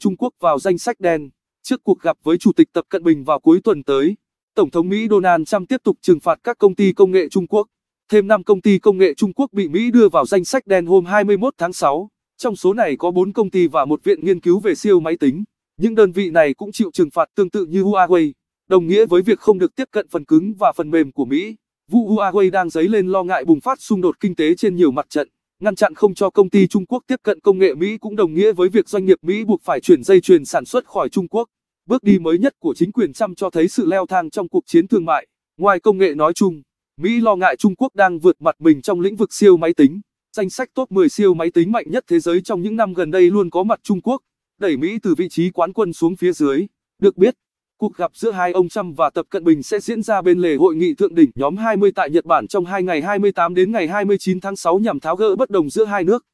Trung Quốc vào danh sách đen. Trước cuộc gặp với Chủ tịch Tập Cận Bình vào cuối tuần tới, Tổng thống Mỹ Donald Trump tiếp tục trừng phạt các công ty công nghệ Trung Quốc. Thêm 5 công ty công nghệ Trung Quốc bị Mỹ đưa vào danh sách đen hôm 21 tháng 6. Trong số này có 4 công ty và một viện nghiên cứu về siêu máy tính. Những đơn vị này cũng chịu trừng phạt tương tự như Huawei, đồng nghĩa với việc không được tiếp cận phần cứng và phần mềm của Mỹ. Vụ Huawei đang dấy lên lo ngại bùng phát xung đột kinh tế trên nhiều mặt trận. Ngăn chặn không cho công ty Trung Quốc tiếp cận công nghệ Mỹ cũng đồng nghĩa với việc doanh nghiệp Mỹ buộc phải chuyển dây chuyền sản xuất khỏi Trung Quốc. Bước đi mới nhất của chính quyền Trump cho thấy sự leo thang trong cuộc chiến thương mại. Ngoài công nghệ nói chung, Mỹ lo ngại Trung Quốc đang vượt mặt mình trong lĩnh vực siêu máy tính. Danh sách top 10 siêu máy tính mạnh nhất thế giới trong những năm gần đây luôn có mặt Trung Quốc, đẩy Mỹ từ vị trí quán quân xuống phía dưới. Được biết, Cuộc gặp giữa hai ông Trump và Tập Cận Bình sẽ diễn ra bên lề hội nghị thượng đỉnh nhóm 20 tại Nhật Bản trong hai ngày 28 đến ngày 29 tháng 6 nhằm tháo gỡ bất đồng giữa hai nước.